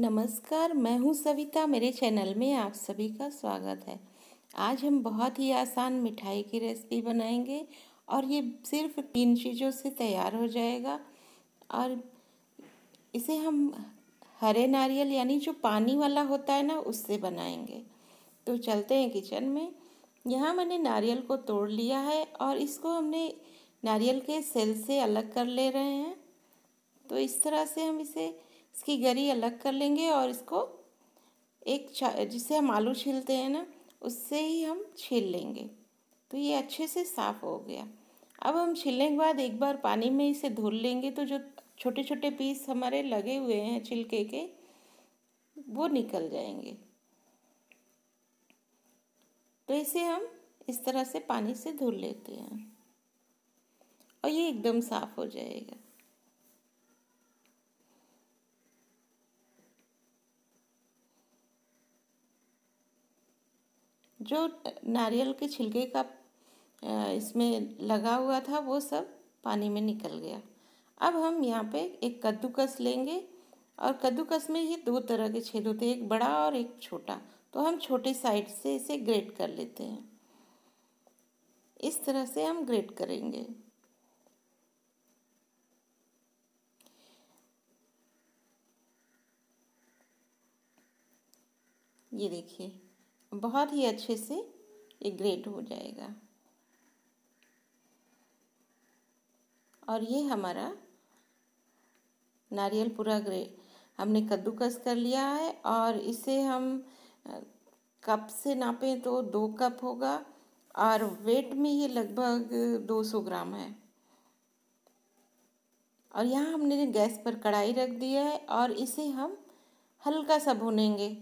नमस्कार मैं हूं सविता मेरे चैनल में आप सभी का स्वागत है आज हम बहुत ही आसान मिठाई की रेसिपी बनाएंगे और ये सिर्फ तीन चीज़ों से तैयार हो जाएगा और इसे हम हरे नारियल यानी जो पानी वाला होता है ना उससे बनाएंगे तो चलते हैं किचन में यहाँ मैंने नारियल को तोड़ लिया है और इसको हमने नारियल के सेल से अलग कर ले रहे हैं तो इस तरह से हम इसे इसकी गरी अलग कर लेंगे और इसको एक जिससे हम आलू छीलते हैं ना उससे ही हम छील लेंगे तो ये अच्छे से साफ़ हो गया अब हम छिलने के बाद एक बार पानी में इसे धुल लेंगे तो जो छोटे छोटे पीस हमारे लगे हुए हैं छिलके के वो निकल जाएंगे तो इसे हम इस तरह से पानी से धुल लेते हैं और ये एकदम साफ़ हो जाएगा जो नारियल के छिलके का इसमें लगा हुआ था वो सब पानी में निकल गया अब हम यहाँ पे एक कद्दूकस लेंगे और कद्दूकस में ये दो तरह के छेद होते हैं एक बड़ा और एक छोटा तो हम छोटे साइड से इसे ग्रेट कर लेते हैं इस तरह से हम ग्रेट करेंगे ये देखिए बहुत ही अच्छे से ये ग्रेट हो जाएगा और ये हमारा नारियल पूरा ग्रेट हमने कद्दूकस कर लिया है और इसे हम कप से नापें तो दो कप होगा और वेट में ये लगभग 200 ग्राम है और यहाँ हमने गैस पर कढ़ाई रख दिया है और इसे हम हल्का सा भुनेंगे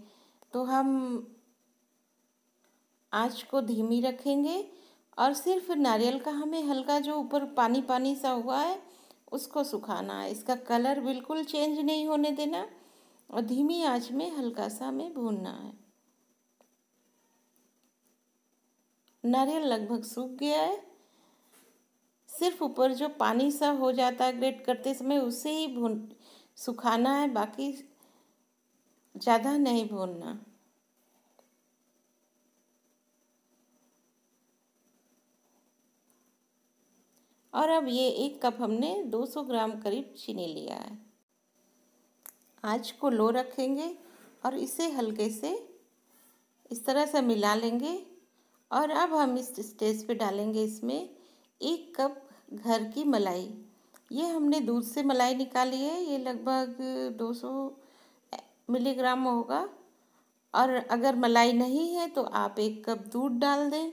तो हम आँच को धीमी रखेंगे और सिर्फ नारियल का हमें हल्का जो ऊपर पानी पानी सा हुआ है उसको सुखाना है इसका कलर बिल्कुल चेंज नहीं होने देना और धीमी आंच में हल्का सा हमें भूनना है नारियल लगभग सूख गया है सिर्फ ऊपर जो पानी सा हो जाता है ग्रेट करते समय उसे ही भून सुखाना है बाकी ज़्यादा नहीं भूनना और अब ये एक कप हमने 200 ग्राम करीब चीनी लिया है आँच को लो रखेंगे और इसे हल्के से इस तरह से मिला लेंगे और अब हम इस स्टेज पे डालेंगे इसमें एक कप घर की मलाई ये हमने दूध से मलाई निकाली है ये लगभग 200 मिलीग्राम होगा और अगर मलाई नहीं है तो आप एक कप दूध डाल दें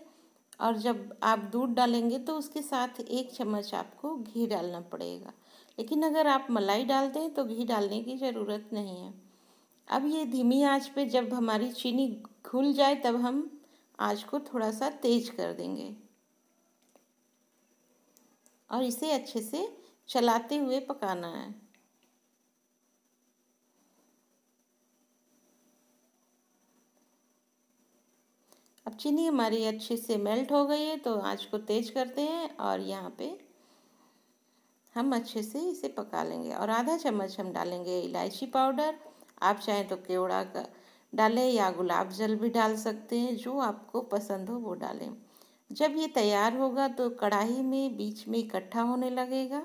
और जब आप दूध डालेंगे तो उसके साथ एक चम्मच आपको घी डालना पड़ेगा लेकिन अगर आप मलाई डालते हैं तो घी डालने की ज़रूरत नहीं है अब ये धीमी आंच पे जब हमारी चीनी घुल जाए तब हम आंच को थोड़ा सा तेज कर देंगे और इसे अच्छे से चलाते हुए पकाना है अब चीनी हमारी अच्छे से मेल्ट हो गई है तो आँच को तेज़ करते हैं और यहाँ पे हम अच्छे से इसे पका लेंगे और आधा चम्मच हम डालेंगे इलायची पाउडर आप चाहें तो केवड़ा का डालें या गुलाब जल भी डाल सकते हैं जो आपको पसंद हो वो डालें जब ये तैयार होगा तो कढ़ाई में बीच में इकट्ठा होने लगेगा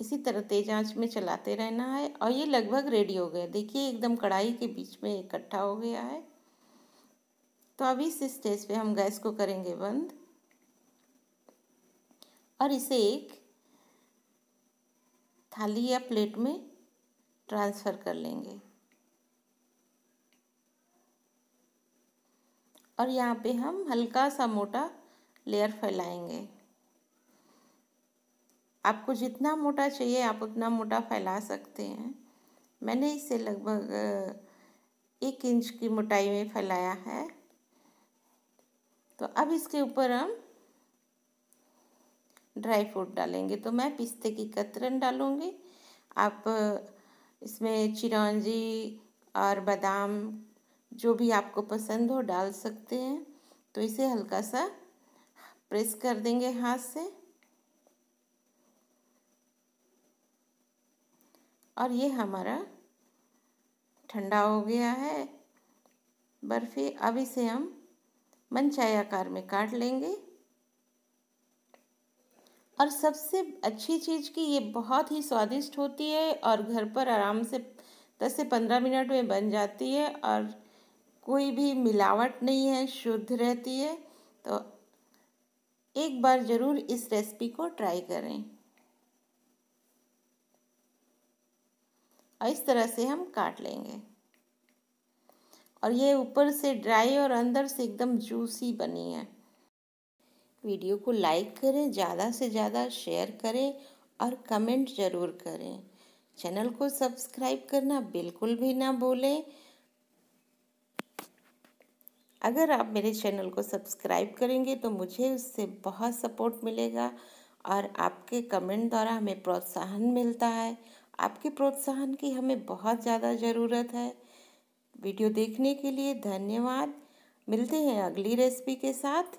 इसी तरह तेज आंच में चलाते रहना है और ये लगभग रेडी हो गया देखिए एकदम कढ़ाई के बीच में इकट्ठा हो गया है तो अब इस स्टेज पे हम गैस को करेंगे बंद और इसे एक थाली या प्लेट में ट्रांसफ़र कर लेंगे और यहाँ पे हम हल्का सा मोटा लेयर फैलाएंगे आपको जितना मोटा चाहिए आप उतना मोटा फैला सकते हैं मैंने इसे लगभग एक इंच की मोटाई में फैलाया है तो अब इसके ऊपर हम ड्राई फ्रूट डालेंगे तो मैं पिस्ते की कतरन डालूँगी आप इसमें चिरौंजी और बादाम जो भी आपको पसंद हो डाल सकते हैं तो इसे हल्का सा प्रेस कर देंगे हाथ से और ये हमारा ठंडा हो गया है बर्फ़ी अब इसे हम मनचाहे आकार में काट लेंगे और सबसे अच्छी चीज़ की ये बहुत ही स्वादिष्ट होती है और घर पर आराम से दस से पंद्रह मिनट में बन जाती है और कोई भी मिलावट नहीं है शुद्ध रहती है तो एक बार ज़रूर इस रेसिपी को ट्राई करें और इस तरह से हम काट लेंगे और ये ऊपर से ड्राई और अंदर से एकदम जूसी बनी है वीडियो को लाइक करें ज़्यादा से ज़्यादा शेयर करें और कमेंट ज़रूर करें चैनल को सब्सक्राइब करना बिल्कुल भी ना भूलें अगर आप मेरे चैनल को सब्सक्राइब करेंगे तो मुझे उससे बहुत सपोर्ट मिलेगा और आपके कमेंट द्वारा हमें प्रोत्साहन मिलता है आपके प्रोत्साहन की हमें बहुत ज़्यादा ज़रूरत है वीडियो देखने के लिए धन्यवाद मिलते हैं अगली रेसिपी के साथ